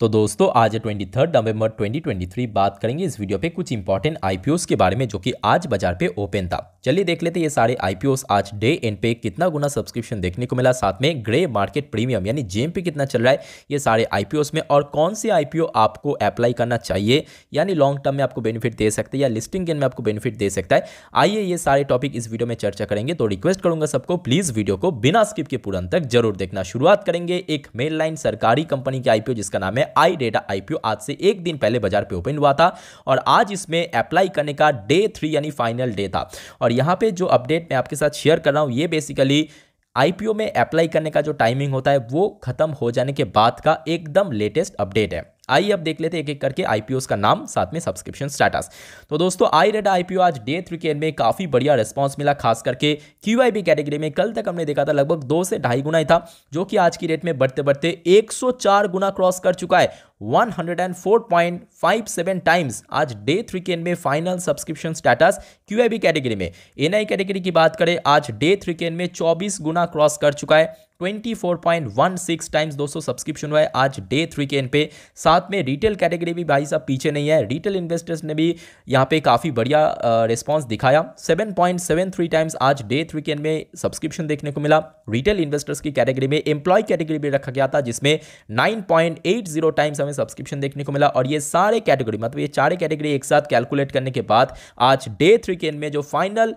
तो दोस्तों आज ट्वेंटी थर्ड नवंबर 2023 बात करेंगे इस वीडियो पे कुछ इंपॉर्टेंट आईपीओस के बारे में जो कि आज बाजार पे ओपन था चलिए देख लेते ये सारे आईपीओस आज डे एंड पे कितना गुना सब्सक्रिप्शन देखने को मिला साथ में ग्रे मार्केट प्रीमियम यानी जेम पे कितना चल रहा है ये सारे आईपीओस में और कौन से आईपीओ आपको अप्लाई करना चाहिए यानी लॉन्ग टर्म में आपको बेनिफिट दे सकते हैं या लिस्टिंग गेन में आपको बेनिफिट दे सकता है आइए ये सारे टॉपिक इस वीडियो में चर्चा करेंगे तो रिक्वेस्ट करूंगा सबको प्लीज़ वीडियो को बिना स्किप के पूरा तक जरूर देखना शुरुआत करेंगे एक मेन लाइन सरकारी कंपनी के आईपीओ जिसका नाम है आई डेटा आईपीओ आज से एक दिन पहले बाजार पे ओपन हुआ था और आज इसमें अप्लाई करने का डे थ्री यानी फाइनल डे था और यहाँ पे जो अपडेट मैं आपके साथ शेयर कर रहा हूँ ये बेसिकली आईपीओ में अप्लाई करने का जो टाइमिंग होता है वो खत्म हो जाने के बाद का एकदम लेटेस्ट अपडेट है आइए अब देख लेते हैं एक एक करके आईपीओ का नाम साथ में सब्सक्रिप्शन स्टेटस तो दोस्तों आई रेड आईपीओ आज डे थ्री के में काफ़ी बढ़िया रिस्पॉन्स मिला खास करके क्यू कैटेगरी में कल तक हमने देखा था लगभग दो से ढाई गुना ही था जो कि आज की रेट में बढ़ते बढ़ते 104 गुना क्रॉस कर चुका है 104.57 टाइम्स आज डे थ्री के में final subscription status QIB category में एनआई कैटेगरी की बात करें आज डे थ्री के में 24 गुना क्रॉस कर चुका है 24.16 टाइम्स दोस्तों सब्सक्रिप्शन हुआ है आज डे थ्री के एंड पे साथ में रिटेल कैटेगरी भी भाई साहब पीछे नहीं है रिटेल इन्वेस्टर्स ने भी यहाँ पे काफ़ी बढ़िया रिस्पांस दिखाया 7.73 टाइम्स आज डे थ्री के में सब्सक्रिप्शन देखने को मिला रिटेल इन्वेस्टर्स की कैटेगरी में एम्प्लॉय कैटेगरी भी रखा गया था जिसमें नाइन टाइम्स में सब्सक्रिप्शन देखने को मिला और ये सारे कैटेगरी मतलब ये चारे कैटेगरी एक साथ कैलकुलेट करने के बाद आज डे थ्री के में जो फाइनल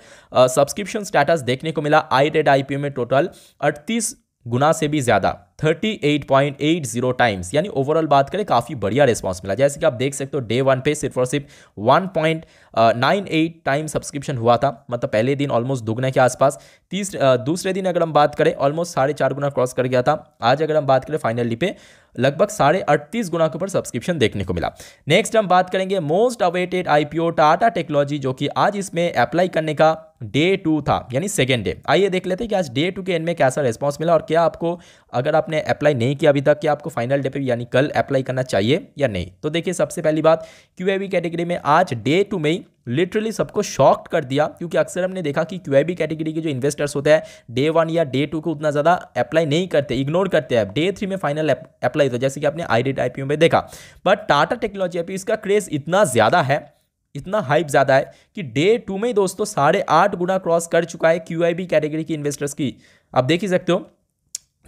सब्सक्रिप्शन स्टेटस देखने को मिला आई रेड आई में टोटल अड़तीस गुना से भी ज़्यादा 38.80 टाइम्स यानी ओवरऑल बात करें काफ़ी बढ़िया रिस्पॉन्स मिला जैसे कि आप देख सकते हो डे वन पे सिर्फ और सिर्फ one point nine eight time subscription हुआ था मतलब पहले दिन ऑलमोस्ट दुगने के आसपास तीसरे दूसरे दिन अगर हम बात करें ऑलमोस्ट साढ़े चार गुना क्रॉस कर गया था आज अगर हम बात करें फाइनली पे लगभग साढ़े अड़तीस गुना के ऊपर सब्सक्रिप्शन देखने को मिला नेक्स्ट हम बात करेंगे most awaited IPO Tata technology जो कि आज इसमें अप्लाई करने का डे टू था यानी सेकेंड डे आइए देख लेते हैं कि आज डे टू के एंड में कैसा रिस्पॉन्स मिला और क्या आपको अगर आप आपने अप्लाई नहीं किया अभी तक कि आपको फाइनल डे पे यानी कल अप्लाई करना चाहिए या नहीं तो देखिए सबसे पहली बात क्यू कैटेगरी में आज डे टू मई लिटरली सबको शॉक्ड कर दिया क्योंकि अक्सर हमने देखा कि क्यू कैटेगरी के जो इन्वेस्टर्स होते हैं डे वन या डे टू को उतना ज़्यादा अप्लाई नहीं करते इग्नोर करते हैं डे थ्री में फाइनल अप्लाई तो जैसे कि आपने आई डी में देखा बट टाटा टेक्नोलॉजी आई इसका क्रेज़ इतना ज़्यादा है इतना हाइप ज़्यादा है कि डे टू में दोस्तों साढ़े आठ गुना क्रॉस कर चुका है क्यू कैटेगरी की इन्वेस्टर्स की आप देख ही सकते हो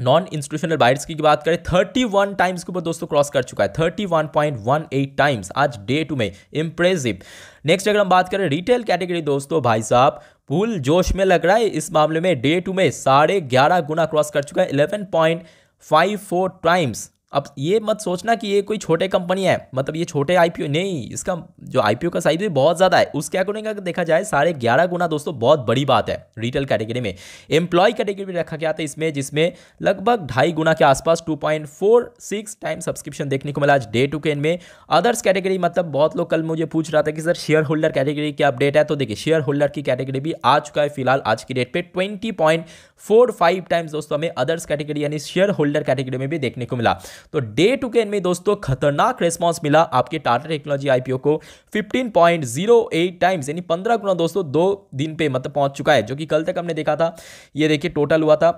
नॉन इंस्टीट्यूशनल बायर्स की बात करें 31 टाइम्स के ऊपर दोस्तों क्रॉस कर चुका है 31.18 टाइम्स आज डे टू में इंप्रेसिव नेक्स्ट अगर हम बात करें रिटेल कैटेगरी दोस्तों भाई साहब पुल जोश में लग रहा है इस मामले में डे टू में साढ़े ग्यारह गुना क्रॉस कर चुका है eleven point five four times अब ये मत सोचना कि ये कोई छोटे कंपनी है मतलब ये छोटे आईपीओ नहीं इसका जो आईपीओ का साइज भी बहुत ज़्यादा है उसके अकॉर्डिंग अगर देखा जाए साढ़े ग्यारह गुना दोस्तों बहुत बड़ी बात है रिटेल कैटेगरी में एम्प्लॉय कैटेगरी में रखा गया था इसमें जिसमें लगभग ढाई गुना के आसपास two point four six time subscription देखने को मिला आज डे टू के में अदर्स कैटेगरी मतलब बहुत लोग कल मुझे पूछ रहा था कि सर शेयर होल्डर कैटेगरी की अपडेट है तो देखिए शेयर होल्डर की कैटेगरी भी आ चुका है फिलहाल आज की डेट पर twenty point four five times दोस्तों हमें अदर्स कैटेगरी यानी शेयर होल्डर कैटेगरी में भी देखने को मिला तो डे टू के एंड में दोस्तों खतरनाक रेस्पॉन्स मिला आपके टाटा टेक्नोलॉजी आईपीओ को 15.08 टाइम्स यानी 15 गुना दोस्तों दो दिन पे मतलब पहुंच चुका है जो कि कल तक हमने देखा था ये देखिए टोटल हुआ था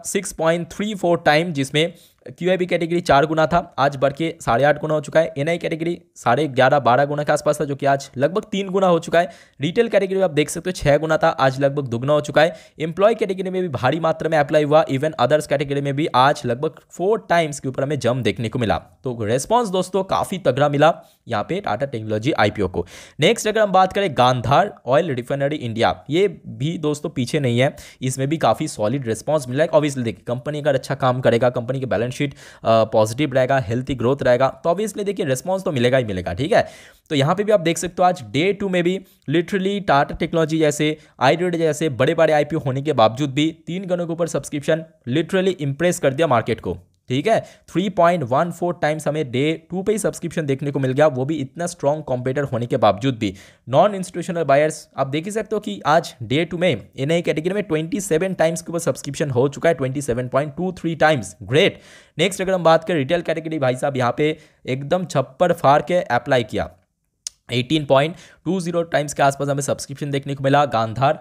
फोर टाइम जिसमें क्यू आई बी कैटेगरी चार गुना था आज बढ़ के साढ़े आठ गुना हो चुका है एन कैटेगरी साढ़े ग्यारह बारह गुना के आसपास था जो कि आज लगभग तीन गुना हो चुका है रिटेल कैटेगरी में आप देख सकते हो छः गुना था आज लगभग दुगना हो चुका है एम्प्लॉय कैटेगरी में भी भारी मात्रा में अप्लाई हुआ इवन अदर्स कैटेगरी में भी आज लगभग फोर टाइम्स के ऊपर हमें जम देखने को मिला तो रेस्पॉन्स दोस्तों काफ़ी तगड़ा मिला यहाँ पे टाटा टेक्नोलॉजी आईपीओ को नेक्स्ट अगर हम बात करें गांधार ऑयल रिफाइनरी इंडिया ये भी दोस्तों पीछे नहीं है इसमें भी काफ़ी सॉलिड रिस्पॉन्स मिला है ऑब्वियसली देखिए कंपनी अगर अच्छा काम करेगा कंपनी के बैलेंस बैलेंस पॉजिटिव uh, रहेगा हेल्थी ग्रोथ रहेगा तो ऑब्वियसली देखिए रिस्पॉन्स तो मिलेगा ही मिलेगा ठीक है तो यहाँ पे भी आप देख सकते हो आज डे टू में भी लिटरली टाटा टेक्नोलॉजी जैसे आईरेड जैसे बड़े बड़े आईपीओ होने के बावजूद भी तीन गणों के ऊपर सब्सक्रिप्शन लिटरली इंप्रेस कर दिया मार्केट को ठीक है 3.14 टाइम्स हमें डे टू पे ही सब्सक्रिप्शन देखने को मिल गया वो भी इतना स्ट्रॉन्ग कॉम्पिटेटर होने के बावजूद भी नॉन इंस्टीट्यूशनल बायर्स आप देख ही सकते हो कि आज डे टू में एन ही कैटेगरी में 27 टाइम्स के ऊपर सब्सक्रिप्शन हो चुका है 27.23 टाइम्स ग्रेट नेक्स्ट अगर हम बात करें रिटेल कैटेगरी भाई साहब यहाँ पे एकदम छप्पर फार के अप्लाई किया eighteen point two zero times के आसपास हमें सब्सक्रिप्शन देखने को मिला गांधार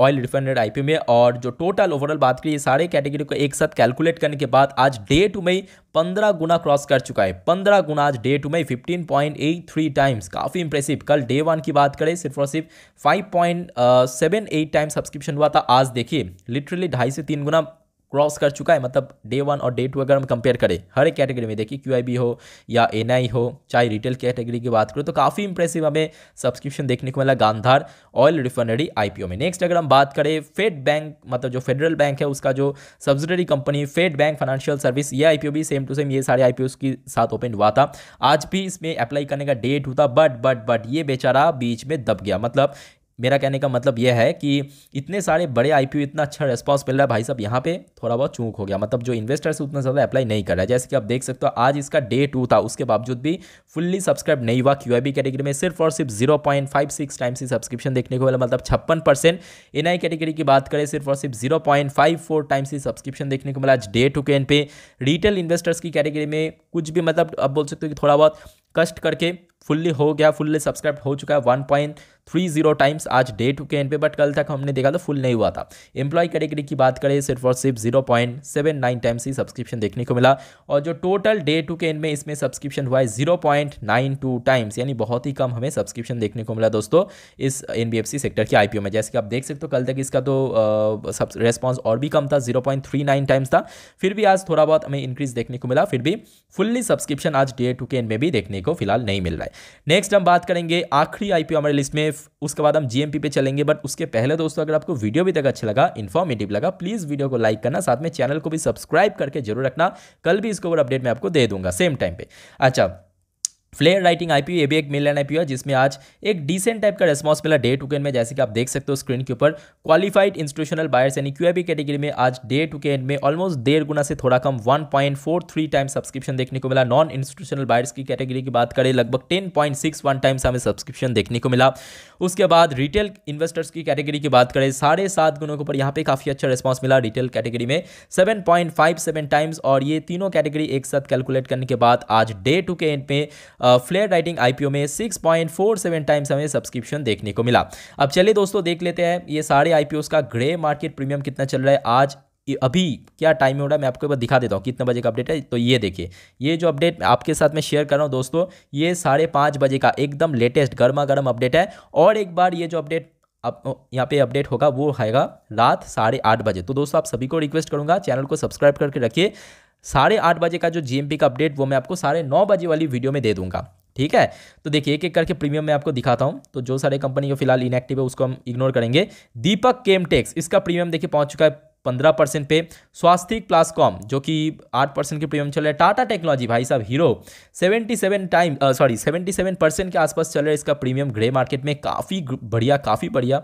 ऑयल रिफाइनरी आईपी में और जो टोटल ओवरऑल बात करिए सारे कैटेगरी को एक साथ कैलकुलेट करने के बाद आज डे टू में पंद्रह गुना क्रॉस कर चुका है पंद्रह गुना आज डे टू में fifteen point eight three times काफ़ी इंप्रेसिव कल डे वन की बात करें सिर्फ और सिर्फ five point seven eight times subscription हुआ था आज देखिए लिटरली ढाई से तीन गुना क्रॉस कर चुका है मतलब डे वन और डे टू अगर हम कंपेयर करें हर एक कैटेगरी में देखिए क्यूआईबी हो या एनआई हो चाहे रिटेल कैटेगरी की बात करें तो काफ़ी इंप्रेसिव हमें सब्सक्रिप्शन देखने को मिला गांधार ऑयल रिफाइनरी आईपीओ में नेक्स्ट अगर हम बात करें फेड बैंक मतलब जो फेडरल बैंक है उसका जो subsidiary company Fed bank financial service ये आई भी सेम टू सेम ये सारे आई के साथ ओपन हुआ था आज भी इसमें अप्लाई करने का डेट होता बट बट बट ये बेचारा बीच में दब गया मतलब मेरा कहने का मतलब यह है कि इतने सारे बड़े आई इतना अच्छा रिस्पॉन्स मिल रहा है भाई साहब यहाँ पे थोड़ा बहुत चूक हो गया मतलब जो इन्वेस्टर्स उतना ज़्यादा अप्लाई नहीं कर रहा है जैसे कि आप देख सकते हो आज इसका डे टू था उसके बावजूद भी फुल्ली सब्सक्राइब नहीं हुआ क्यू कैटेगरी में सिर्फ और सिर्फ zero point five six times ही सब्सक्रिप्शन देखने को मिला मतलब छप्पन परसेंट एन आई कैटेगरी की बात करें सिर्फ और सिर्फ zero point five four times ही सब्सक्रिप्शन देखने को मिला आज डे टू के एन पे रिटेल इन्वेस्टर्स की कैटेगरी में कुछ भी मतलब आप बोल सकते हो कि थोड़ा बहुत कष्ट करके फुल्ली हो गया फुल्ली सब्सक्राइब हो चुका है one point three zero times आज डे टू के एंड पे बट कल तक हमने देखा तो फुल नहीं हुआ था एम्प्लॉय कैटेगरी की बात करें सिर्फ और सिर्फ zero point seven nine times ही सब्सक्रिप्शन देखने को मिला और जो टोटल डे टू के एंड में इसमें सब्सक्रिप्शन हुआ है zero point nine two times यानी बहुत ही कम हमें सब्सक्रिप्शन देखने को मिला दोस्तों इस एन सेक्टर के आई में जैसे कि आप देख सकते हो कल तक इसका तो रेस्पॉन्स और भी कम था जीरो टाइम्स था फिर भी आज थोड़ा बहुत हमें इंक्रीज देखने को मिला फिर भी फुल्ली सब्सक्रिप्शन आज डे टू के एंड में भी देखने को फिलहाल नहीं मिल रहा है है नेक्स्ट हम बात करेंगे आखिरी आईपीओ हमारे लिस्ट में उसके बाद हम जीएमपी पे चलेंगे बट उसके पहले दोस्तों अगर आपको वीडियो भी तक अच्छा लगा इन्फॉर्मेटिव लगा प्लीज़ वीडियो को लाइक करना साथ में चैनल को भी सब्सक्राइब करके जरूर रखना कल भी इसके ऊपर अपडेट मैं आपको दे दूंगा सेम टाइम पे अच्छा फ्लेयर राइटिंग पी ये भी एक मिल एंड आईपीओ है जिसमें आज एक डिसेंट टाइप का रेस्पॉन्स मिला डे टू कैन में जैसे कि आप देख सकते हो स्क्रीन के ऊपर क्वालिफाइड इंस्टीट्यूशनल बायर्स यानी बी कैटेगरी में आज डे टू कैन में ऑलमोस्ट डेढ़ गुना से थोड़ा कम 1.43 टाइम सब्सक्रिप्शन देखने को मिला नॉन इंस्टीट्यूशनल बायर्स की कैटेगरी की बात करें लगभग ten point six one times हमें सब्सक्रिप्शन देखने को मिला उसके बाद रिटेल इन्वेस्टर्स की कैटेगरी की बात करें साढ़े सात गुणों के ऊपर यहाँ पे काफ़ी अच्छा रिस्पॉन्स मिला रिटेल कैटेगरी में seven point five seven times और ये तीनों कैटेगरी एक साथ कैलकुलेट करने के बाद आज डे टू के एंड में फ्लेयर राइटिंग आईपीओ में 6.47 टाइम्स हमें सब्सक्रिप्शन देखने को मिला अब चलिए दोस्तों देख लेते हैं ये सारे आईपीओस का ग्रे मार्केट प्रीमियम कितना चल रहा है आज अभी क्या टाइम हो रहा है मैं आपको एक बार दिखा देता हूँ कितने बजे का अपडेट है तो ये देखिए ये जो अपडेट आपके साथ मैं शेयर कर रहा हूँ दोस्तों ये साढ़े पाँच बजे का एकदम लेटेस्ट गर्मा गर्म अपडेट है और एक बार ये जो अपडेट अब यहाँ पे अपडेट होगा वो आएगा रात साढ़े आठ बजे तो दोस्तों आप सभी को रिक्वेस्ट करूँगा चैनल को सब्सक्राइब करके रखिए साढ़े आठ बजे का जो जीएमपी का अपडेट वो मैं आपको साढ़े नौ बजे वाली वीडियो में दे दूंगा ठीक है तो देखिए एक एक करके प्रीमियम मैं आपको दिखाता हूँ तो जो सारे कंपनी को फिलहाल इनएक्टिव है उसको हम इग्नोर करेंगे दीपक केमटेक्स इसका प्रीमियम देखिए पहुँच चुका है पंद्रह परसेंट पे स्वास्थ्य प्लस कॉम जो कि आठ परसेंट के प्रीमियम चल रहा है टाटा टेक्नोलॉजी भाई साहब hero seventy seven time sorry seventy seven percent के आसपास चल रहा है इसका प्रीमियम ग्रे मार्केट में काफ़ी बढ़िया काफ़ी बढ़िया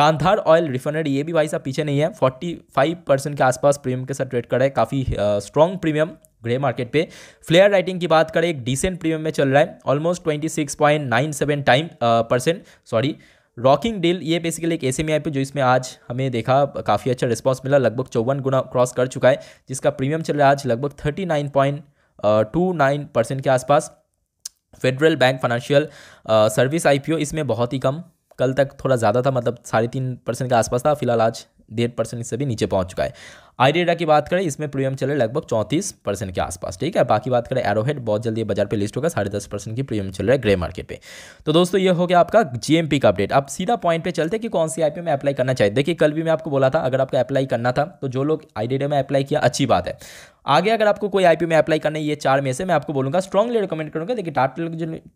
गांधार ऑयल रिफाइनरी ये भी भाई साहब पीछे नहीं है फोर्टी फाइव परसेंट के आसपास प्रीमियम के साथ ट्रेड कर रहा है काफ़ी स्ट्रॉन्ग प्रीमियम ग्रे मार्केट पे फ्लेयर राइटिंग की बात करें एक डिसेंट प्रीमियम में चल रहा है almost twenty six point nine seven time percent sorry rocking deal ये बेसिकली एक ऐसे में आई पे जो इसमें आज हमें देखा काफ़ी अच्छा रिस्पॉन्स मिला लगभग चौवन गुना क्रॉस कर चुका है जिसका प्रीमियम चल रहा है आज लगभग thirty nine point two nine percent के आसपास फेडरल बैंक फाइनेंशियल सर्विस आई इसमें बहुत ही कम कल तक थोड़ा ज़्यादा था मतलब साढ़े तीन परसेंट के आसपास था फिलहाल आज डेढ़ परसेंट से भी नीचे पहुंच चुका है आईडेडा की बात करें इसमें प्रीमियम चल रहा है लगभग चौंतीस परसेंट के आसपास ठीक है बाकी बात करें एरोहेड बहुत जल्दी बाजार पे लिस्ट होगा साढ़े दस परसेंट की प्रीमियम चल रहा है ग्रे मार्केट पे तो दोस्तों ये हो गया आपका जीएमपी का अपडेट अब सीधा पॉइंट पे चलते कि कौन सी आईपीओ में अप्लाई करना चाहिए देखिए कल भी मैं आपको बोला था अगर आपका अप्लाई करना था तो जो लोग आइडेडा में अप्लाई किया अच्छी बात है आगे अगर आपको कोई आईपीओ में अप्लाई करना है ये चार में से मैं आपको बोलूँगा स्ट्रॉन्गली रिकमेंड करूँगा देखिए टाटा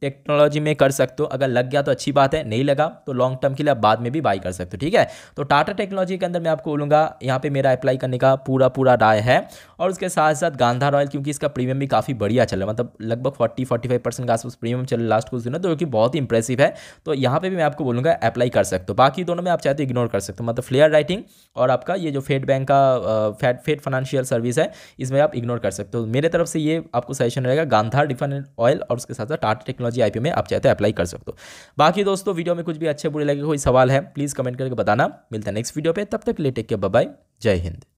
टेक्नोलॉजी में कर सकते हो अगर लग गया तो अच्छी बात है नहीं लगा तो लॉन्ग टर्म के लिए आप बाद में भी बाई कर सकते हो ठीक है तो टाटा टेक्नोलॉजी के अंदर मैं आपको बोलूँगा यहाँ पे मेरा अप्लाई करने का पूरा पूरा राय है और उसके साथ साथ गांधा रॉयल क्योंकि इसका प्रीमियम भी काफ़ी बढ़िया चल रहा है मतलब लगभग फोर्टी फोर्टी फाइव परसेंट के आसपास प्रीमियम चल रहा लास्ट कुछ दिनों तो बहुत ही इंप्रेसिव है तो यहाँ पर भी मैं आपको बोलूँगा अप्लाई कर सकते हो बाकी दोनों में आप चाहते हो तो इग्नोर कर सकते हो मतलब फ्लेयर राइटिंग और आपका ये जो फेड बैंक का फेड फेड फाइनेंशियल सर्विस है इसमें में आप इग्नोर कर सकते हो तो मेरे तरफ से ये आपको सजेशन रहेगा गांधार रिफाइंड ऑयल और उसके साथ साथ टाटा टेक्नोलॉजी आईपीओ में आप चाहते हैं अप्लाई कर सकते हो बाकी दोस्तों वीडियो में कुछ भी अच्छे बुरे लगे कोई सवाल है प्लीज़ कमेंट करके बताना मिलता है नेक्स्ट वीडियो पर तब तक ले के बाय जय हिंद